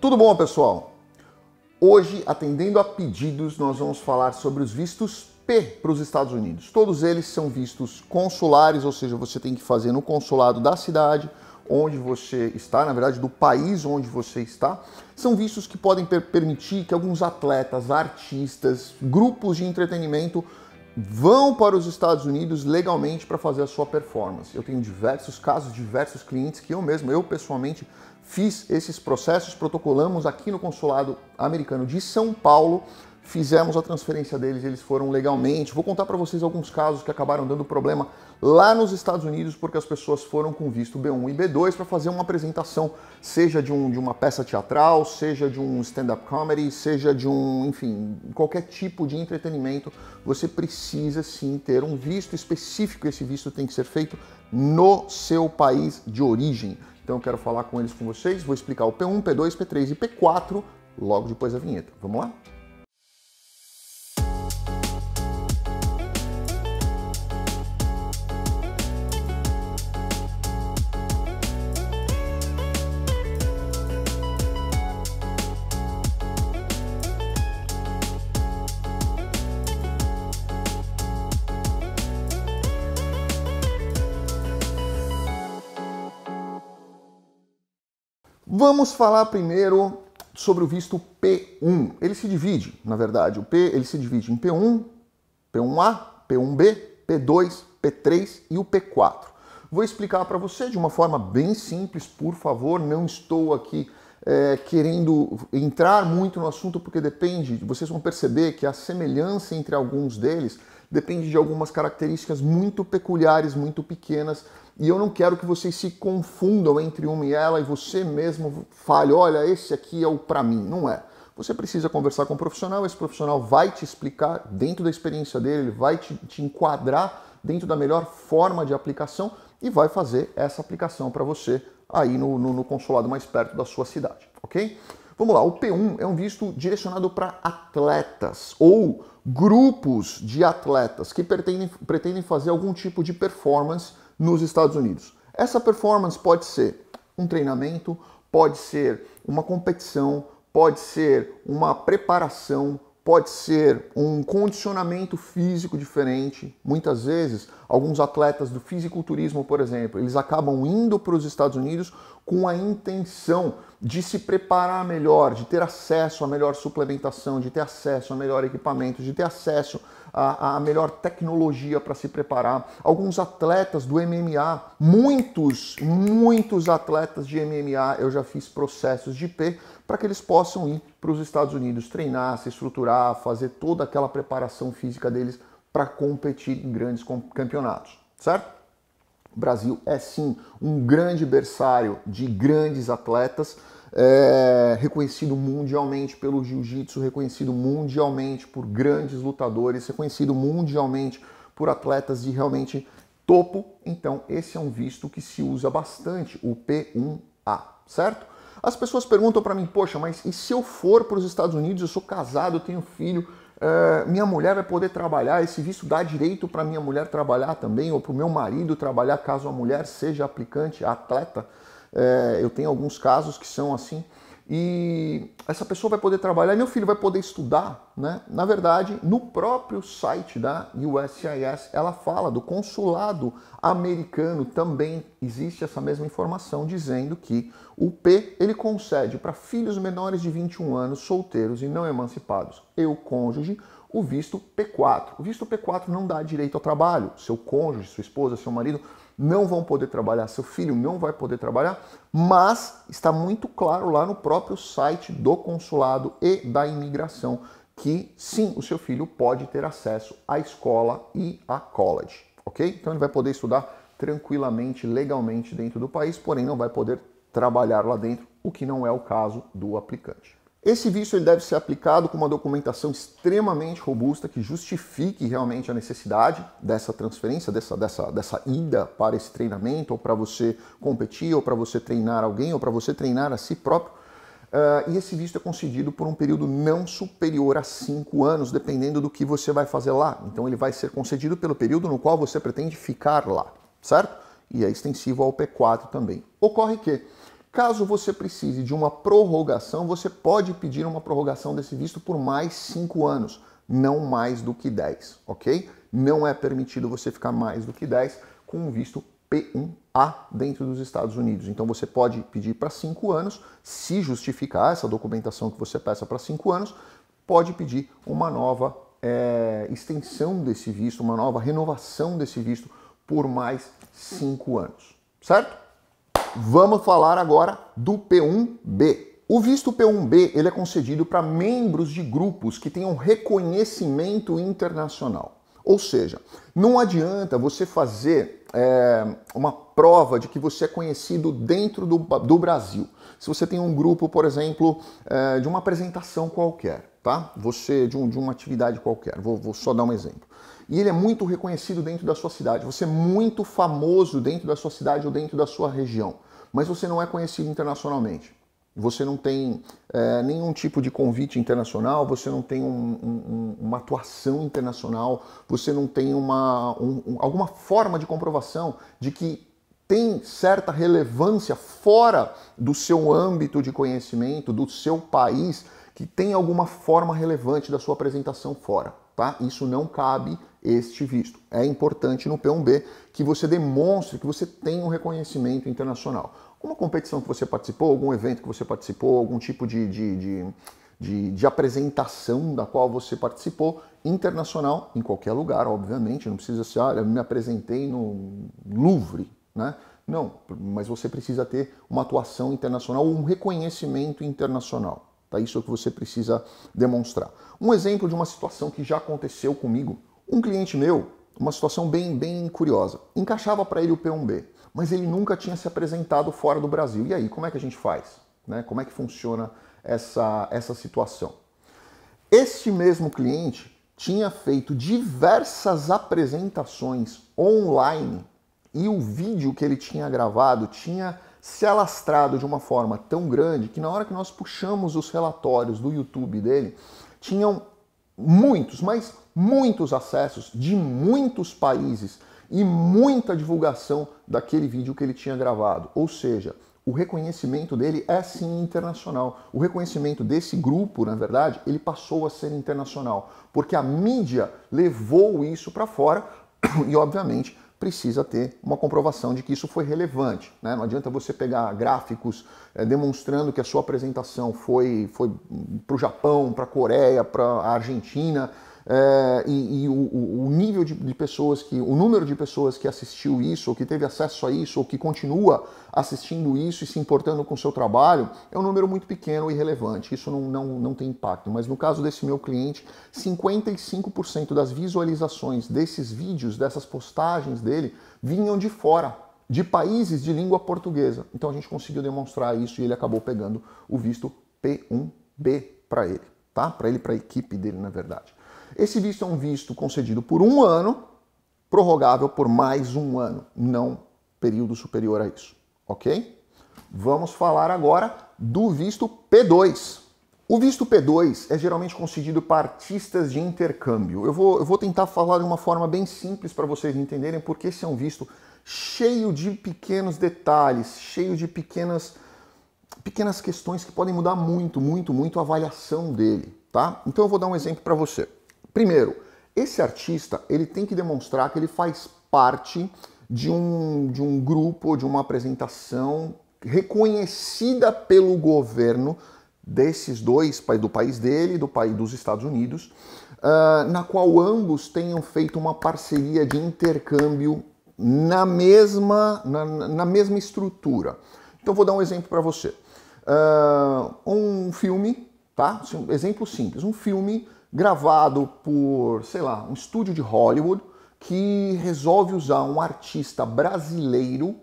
Tudo bom, pessoal? Hoje, atendendo a pedidos, nós vamos falar sobre os vistos P para os Estados Unidos. Todos eles são vistos consulares, ou seja, você tem que fazer no consulado da cidade onde você está, na verdade, do país onde você está. São vistos que podem permitir que alguns atletas, artistas, grupos de entretenimento vão para os Estados Unidos legalmente para fazer a sua performance. Eu tenho diversos casos, diversos clientes que eu mesmo, eu pessoalmente, fiz esses processos, protocolamos aqui no consulado americano de São Paulo, fizemos a transferência deles, eles foram legalmente. Vou contar para vocês alguns casos que acabaram dando problema lá nos Estados Unidos porque as pessoas foram com visto B1 e B2 para fazer uma apresentação, seja de, um, de uma peça teatral, seja de um stand-up comedy, seja de um, enfim, qualquer tipo de entretenimento, você precisa sim ter um visto específico. Esse visto tem que ser feito no seu país de origem. Então eu quero falar com eles com vocês, vou explicar o P1, P2, P3 e P4 logo depois da vinheta. Vamos lá? Vamos falar primeiro sobre o visto P1. Ele se divide, na verdade, o P ele se divide em P1, P1A, P1B, P2, P3 e o P4. Vou explicar para você de uma forma bem simples, por favor, não estou aqui é, querendo entrar muito no assunto, porque depende, vocês vão perceber que a semelhança entre alguns deles depende de algumas características muito peculiares, muito pequenas, e eu não quero que vocês se confundam entre uma e ela e você mesmo fale, olha, esse aqui é o para mim, não é. Você precisa conversar com um profissional, esse profissional vai te explicar dentro da experiência dele, ele vai te, te enquadrar dentro da melhor forma de aplicação e vai fazer essa aplicação para você aí no, no, no consulado mais perto da sua cidade, ok? Vamos lá, o P1 é um visto direcionado para atletas ou grupos de atletas que pretendem, pretendem fazer algum tipo de performance nos Estados Unidos. Essa performance pode ser um treinamento, pode ser uma competição, pode ser uma preparação, pode ser um condicionamento físico diferente. Muitas vezes, alguns atletas do fisiculturismo, por exemplo, eles acabam indo para os Estados Unidos com a intenção de se preparar melhor, de ter acesso à melhor suplementação, de ter acesso a melhor equipamento, de ter acesso à melhor tecnologia para se preparar. Alguns atletas do MMA, muitos, muitos atletas de MMA, eu já fiz processos de IP para que eles possam ir para os Estados Unidos treinar, se estruturar, fazer toda aquela preparação física deles para competir em grandes campeonatos, certo? O Brasil é sim um grande berçário de grandes atletas, é, reconhecido mundialmente pelo jiu-jitsu, reconhecido mundialmente por grandes lutadores, reconhecido mundialmente por atletas de realmente topo. Então, esse é um visto que se usa bastante, o P1A, certo? As pessoas perguntam para mim, poxa, mas e se eu for para os Estados Unidos, eu sou casado, eu tenho filho, eh, minha mulher vai poder trabalhar, esse visto dá direito para minha mulher trabalhar também, ou para o meu marido trabalhar, caso a mulher seja aplicante, atleta. Eh, eu tenho alguns casos que são assim e essa pessoa vai poder trabalhar, meu filho vai poder estudar, né? Na verdade, no próprio site da USCIS, ela fala do consulado americano também existe essa mesma informação dizendo que o P ele concede para filhos menores de 21 anos, solteiros e não emancipados, e o cônjuge o visto P4. O visto P4 não dá direito ao trabalho. Seu cônjuge, sua esposa, seu marido não vão poder trabalhar, seu filho não vai poder trabalhar, mas está muito claro lá no próprio site do consulado e da imigração que sim, o seu filho pode ter acesso à escola e à college, ok? Então ele vai poder estudar tranquilamente, legalmente dentro do país, porém não vai poder trabalhar lá dentro, o que não é o caso do aplicante. Esse visto ele deve ser aplicado com uma documentação extremamente robusta que justifique realmente a necessidade dessa transferência, dessa, dessa, dessa ida para esse treinamento, ou para você competir, ou para você treinar alguém, ou para você treinar a si próprio. Uh, e esse visto é concedido por um período não superior a cinco anos, dependendo do que você vai fazer lá. Então ele vai ser concedido pelo período no qual você pretende ficar lá, certo? E é extensivo ao P4 também. Ocorre que Caso você precise de uma prorrogação, você pode pedir uma prorrogação desse visto por mais cinco anos, não mais do que 10, ok? Não é permitido você ficar mais do que 10 com um visto P1A dentro dos Estados Unidos. Então você pode pedir para cinco anos, se justificar essa documentação que você peça para cinco anos, pode pedir uma nova é, extensão desse visto, uma nova renovação desse visto por mais cinco anos, certo? Vamos falar agora do P1B. O visto P1B ele é concedido para membros de grupos que tenham reconhecimento internacional. Ou seja, não adianta você fazer é, uma prova de que você é conhecido dentro do, do Brasil. Se você tem um grupo, por exemplo, é, de uma apresentação qualquer, tá? Você de, um, de uma atividade qualquer. Vou, vou só dar um exemplo e ele é muito reconhecido dentro da sua cidade, você é muito famoso dentro da sua cidade ou dentro da sua região mas você não é conhecido internacionalmente. Você não tem é, nenhum tipo de convite internacional, você não tem um, um, uma atuação internacional, você não tem uma, um, alguma forma de comprovação de que tem certa relevância fora do seu âmbito de conhecimento, do seu país, que tem alguma forma relevante da sua apresentação fora tá? Isso não cabe este visto. É importante no P1B que você demonstre que você tem um reconhecimento internacional. Uma competição que você participou, algum evento que você participou, algum tipo de, de, de de, de, apresentação da qual você participou, internacional, em qualquer lugar, obviamente, não precisa ser, olha, me apresentei no Louvre, né? Não, mas você precisa ter uma atuação internacional ou um reconhecimento internacional. Tá? Isso é o que você precisa demonstrar. Um exemplo de uma situação que já aconteceu comigo. Um cliente meu, uma situação bem, bem curiosa. Encaixava para ele o P1B, mas ele nunca tinha se apresentado fora do Brasil. E aí, como é que a gente faz? Né? Como é que funciona essa, essa situação? Este mesmo cliente tinha feito diversas apresentações online e o vídeo que ele tinha gravado tinha se alastrado de uma forma tão grande que na hora que nós puxamos os relatórios do YouTube dele, tinham muitos, mas muitos acessos de muitos países e muita divulgação daquele vídeo que ele tinha gravado. Ou seja, o reconhecimento dele é sim internacional. O reconhecimento desse grupo, na verdade, ele passou a ser internacional, porque a mídia levou isso para fora e, obviamente, precisa ter uma comprovação de que isso foi relevante. Né? Não adianta você pegar gráficos é, demonstrando que a sua apresentação foi, foi para o Japão, para a Coreia, para a Argentina, é, e, e o, o, nível de, de pessoas que, o número de pessoas que assistiu isso, ou que teve acesso a isso, ou que continua assistindo isso e se importando com o seu trabalho, é um número muito pequeno e relevante. Isso não, não, não tem impacto. Mas no caso desse meu cliente, 55% das visualizações desses vídeos, dessas postagens dele, vinham de fora de países de língua portuguesa. Então a gente conseguiu demonstrar isso e ele acabou pegando o visto P1B para ele, tá? Para ele, para a equipe dele, na verdade. Esse visto é um visto concedido por um ano, prorrogável por mais um ano, não período superior a isso, ok? Vamos falar agora do visto P2. O visto P2 é geralmente concedido para artistas de intercâmbio. Eu vou, eu vou tentar falar de uma forma bem simples para vocês entenderem, porque esse é um visto cheio de pequenos detalhes, cheio de pequenas, pequenas questões que podem mudar muito, muito, muito a avaliação dele, tá? Então eu vou dar um exemplo para você. Primeiro, esse artista ele tem que demonstrar que ele faz parte de um, de um grupo, de uma apresentação reconhecida pelo governo desses dois, do país dele, do país dos Estados Unidos, uh, na qual ambos tenham feito uma parceria de intercâmbio na mesma, na, na mesma estrutura. Então vou dar um exemplo para você. Uh, um filme, tá? Um exemplo simples, um filme gravado por, sei lá, um estúdio de Hollywood que resolve usar um artista brasileiro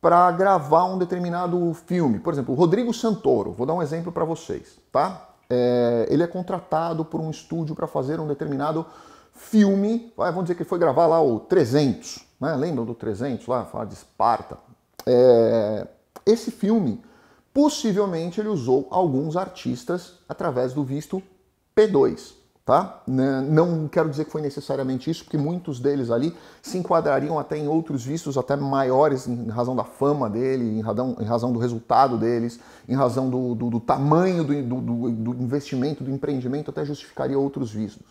para gravar um determinado filme. Por exemplo, Rodrigo Santoro, vou dar um exemplo para vocês, tá? É, ele é contratado por um estúdio para fazer um determinado filme, vamos dizer que ele foi gravar lá o 300, né? lembram do 300 lá, fala de Esparta? É, esse filme, possivelmente ele usou alguns artistas através do visto P2. Tá? Né? Não quero dizer que foi necessariamente isso, porque muitos deles ali se enquadrariam até em outros vistos até maiores em razão da fama dele, em razão, em razão do resultado deles, em razão do, do, do tamanho do, do, investimento, do empreendimento, até justificaria outros vistos.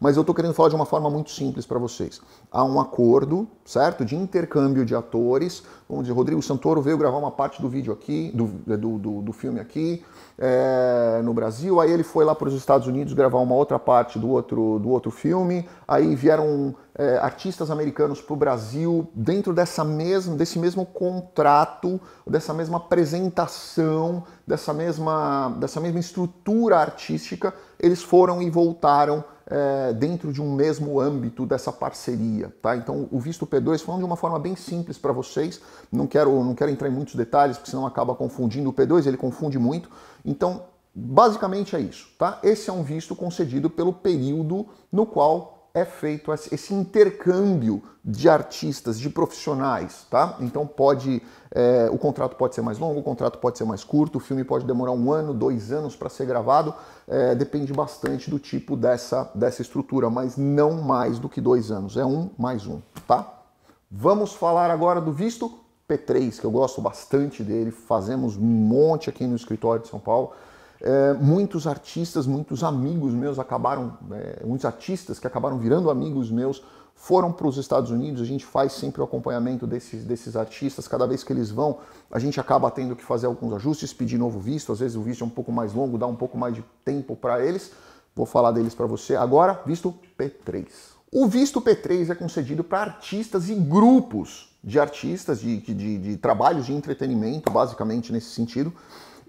Mas eu estou querendo falar de uma forma muito simples para vocês. Há um acordo, certo? De intercâmbio de atores. Vamos dizer, Rodrigo Santoro veio gravar uma parte do vídeo aqui, do, é, do, do, do filme aqui, é, no Brasil. Aí ele foi lá para os Estados Unidos gravar uma outra parte do outro, do outro filme. Aí vieram é, artistas americanos para o Brasil dentro dessa mesma, desse mesmo contrato, dessa mesma apresentação, dessa mesma, dessa mesma estrutura artística, eles foram e voltaram é, dentro de um mesmo âmbito dessa parceria. Tá? Então, o visto P2, falando de uma forma bem simples para vocês, não quero, não quero entrar em muitos detalhes, porque senão acaba confundindo o P2, ele confunde muito. Então, basicamente é isso. Tá? Esse é um visto concedido pelo período no qual é feito esse intercâmbio de artistas, de profissionais, tá? Então pode, é, o contrato pode ser mais longo, o contrato pode ser mais curto, o filme pode demorar um ano, dois anos para ser gravado, é, depende bastante do tipo dessa, dessa estrutura, mas não mais do que dois anos, é um mais um, tá? Vamos falar agora do visto P3, que eu gosto bastante dele, fazemos um monte aqui no escritório de São Paulo. É, muitos artistas, muitos amigos meus acabaram, é, muitos artistas que acabaram virando amigos meus foram para os Estados Unidos. A gente faz sempre o acompanhamento desses, desses artistas. Cada vez que eles vão, a gente acaba tendo que fazer alguns ajustes, pedir novo visto. Às vezes o visto é um pouco mais longo, dá um pouco mais de tempo para eles. Vou falar deles para você agora. Visto P3. O visto P3 é concedido para artistas e grupos de artistas, de, de, de, de trabalhos de entretenimento, basicamente nesse sentido.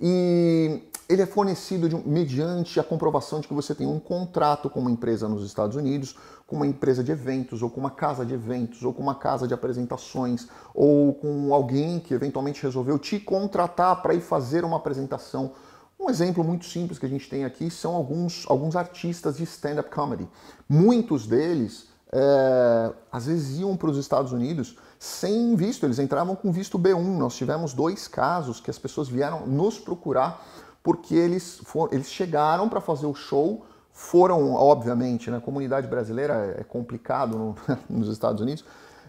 E ele é fornecido de, mediante a comprovação de que você tem um contrato com uma empresa nos Estados Unidos, com uma empresa de eventos, ou com uma casa de eventos, ou com uma casa de apresentações, ou com alguém que eventualmente resolveu te contratar para ir fazer uma apresentação. Um exemplo muito simples que a gente tem aqui são alguns, alguns artistas de stand-up comedy. Muitos deles, é, às vezes, iam para os Estados Unidos sem visto, eles entravam com visto B1. Nós tivemos dois casos que as pessoas vieram nos procurar porque eles, for, eles chegaram para fazer o show, foram, obviamente, na né, comunidade brasileira é, é complicado no, nos Estados Unidos,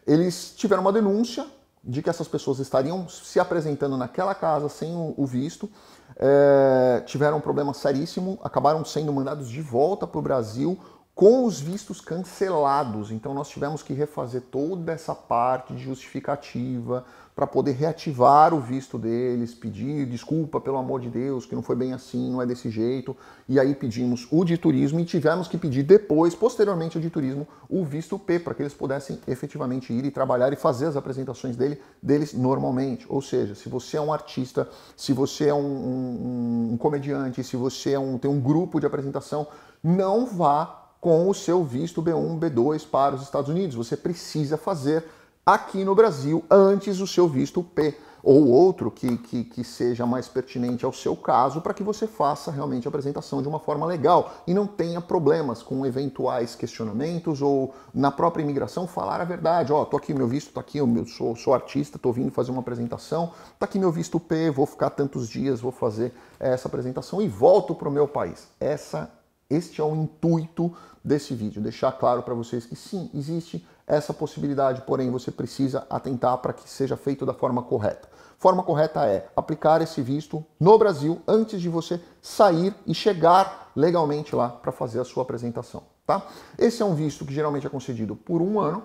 eles tiveram uma denúncia de que essas pessoas estariam se apresentando naquela casa sem o, o visto, é, tiveram um problema seríssimo, acabaram sendo mandados de volta para o Brasil com os vistos cancelados. Então nós tivemos que refazer toda essa parte de justificativa para poder reativar o visto deles, pedir desculpa, pelo amor de Deus, que não foi bem assim, não é desse jeito. E aí pedimos o de turismo e tivemos que pedir depois, posteriormente o de turismo, o visto P, para que eles pudessem efetivamente ir e trabalhar e fazer as apresentações dele, deles normalmente. Ou seja, se você é um artista, se você é um, um, um comediante, se você é um, tem um grupo de apresentação, não vá com o seu visto B1, B2 para os Estados Unidos. Você precisa fazer aqui no Brasil antes o seu visto P ou outro que, que, que seja mais pertinente ao seu caso para que você faça realmente a apresentação de uma forma legal e não tenha problemas com eventuais questionamentos ou na própria imigração falar a verdade, ó, oh, tô aqui, meu visto tá aqui, eu sou, sou artista, tô vindo fazer uma apresentação, tá aqui meu visto P, vou ficar tantos dias, vou fazer essa apresentação e volto para o meu país. Essa, este é o intuito desse vídeo, deixar claro para vocês que sim, existe essa possibilidade, porém você precisa atentar para que seja feito da forma correta. Forma correta é aplicar esse visto no Brasil antes de você sair e chegar legalmente lá para fazer a sua apresentação, tá? Esse é um visto que geralmente é concedido por um ano,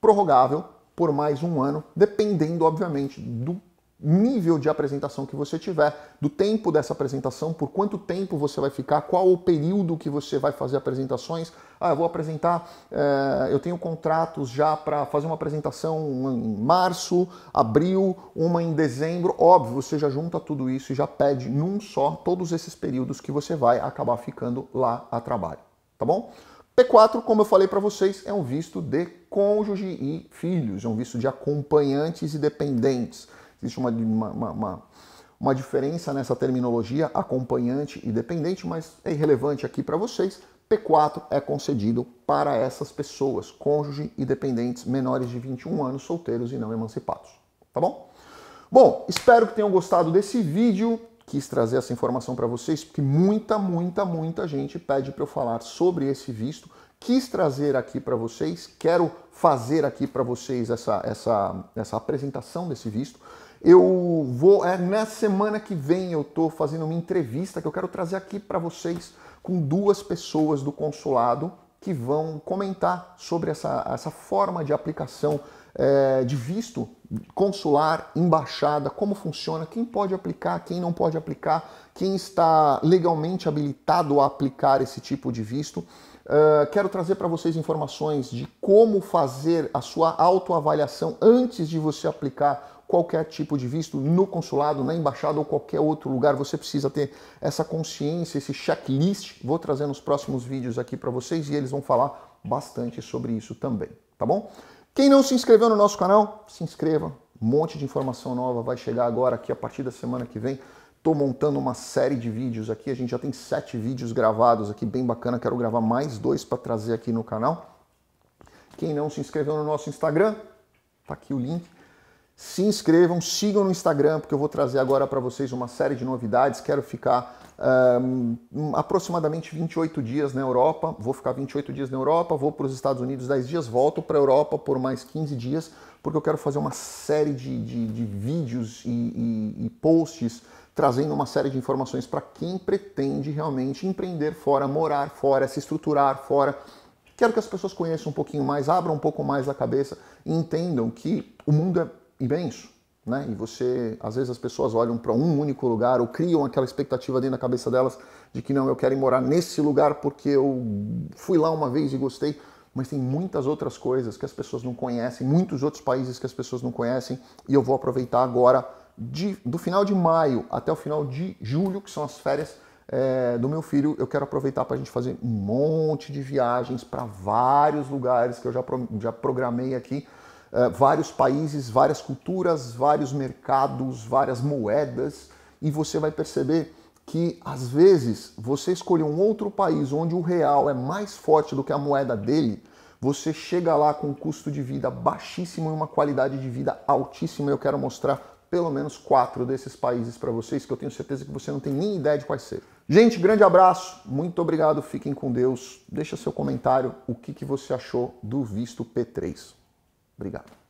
prorrogável por mais um ano, dependendo, obviamente, do nível de apresentação que você tiver, do tempo dessa apresentação, por quanto tempo você vai ficar, qual o período que você vai fazer apresentações. Ah, eu vou apresentar, eh, eu tenho contratos já para fazer uma apresentação em março, abril, uma em dezembro. Óbvio, você já junta tudo isso e já pede num só todos esses períodos que você vai acabar ficando lá a trabalho, tá bom? P4, como eu falei para vocês, é um visto de cônjuge e filhos, é um visto de acompanhantes e dependentes. Existe uma, uma, uma, uma diferença nessa terminologia, acompanhante e dependente, mas é irrelevante aqui para vocês. P4 é concedido para essas pessoas, cônjuge e dependentes menores de 21 anos, solteiros e não emancipados. Tá bom? Bom, espero que tenham gostado desse vídeo. Quis trazer essa informação para vocês, porque muita, muita, muita gente pede para eu falar sobre esse visto. Quis trazer aqui para vocês, quero fazer aqui para vocês essa, essa, essa apresentação desse visto. Eu vou, é, na semana que vem eu estou fazendo uma entrevista que eu quero trazer aqui para vocês com duas pessoas do consulado que vão comentar sobre essa, essa forma de aplicação é, de visto consular, embaixada, como funciona, quem pode aplicar, quem não pode aplicar, quem está legalmente habilitado a aplicar esse tipo de visto. Uh, quero trazer para vocês informações de como fazer a sua autoavaliação antes de você aplicar qualquer tipo de visto no consulado, na embaixada ou qualquer outro lugar. Você precisa ter essa consciência, esse checklist. Vou trazer nos próximos vídeos aqui para vocês e eles vão falar bastante sobre isso também, tá bom? Quem não se inscreveu no nosso canal, se inscreva. Um monte de informação nova vai chegar agora aqui a partir da semana que vem. Estou montando uma série de vídeos aqui. A gente já tem sete vídeos gravados aqui, bem bacana. Quero gravar mais dois para trazer aqui no canal. Quem não se inscreveu no nosso Instagram, tá aqui o link se inscrevam, sigam no Instagram, porque eu vou trazer agora para vocês uma série de novidades. Quero ficar ehm, um, aproximadamente 28 dias na Europa. Vou ficar 28 dias na Europa, vou para os Estados Unidos 10 dias, volto para a Europa por mais 15 dias, porque eu quero fazer uma série de, de, de vídeos e, e, e posts trazendo uma série de informações para quem pretende realmente empreender fora, morar fora, se estruturar fora. Quero que as pessoas conheçam um pouquinho mais, abram um pouco mais a cabeça e entendam que o mundo é e isso, Né? E você, às vezes as pessoas olham para um único lugar ou criam aquela expectativa dentro da cabeça delas de que não, eu quero ir morar nesse lugar porque eu fui lá uma vez e gostei, mas tem muitas outras coisas que as pessoas não conhecem, muitos outros países que as pessoas não conhecem, e eu vou aproveitar agora de, do final de maio até o final de julho, que são as férias é, do meu filho, eu quero aproveitar para a gente fazer um monte de viagens para vários lugares que eu já, já programei aqui eh, vários países, várias culturas, vários mercados, várias moedas, e você vai perceber que às vezes você escolhe um outro país onde o real é mais forte do que a moeda dele, você chega lá com um custo de vida baixíssimo e uma qualidade de vida altíssima. Eu quero mostrar pelo menos quatro desses países para vocês, que eu tenho certeza que você não tem nem ideia de quais ser. Gente, grande abraço, muito obrigado, fiquem com Deus. Deixa seu comentário o que, que você achou do visto P3. Obrigado.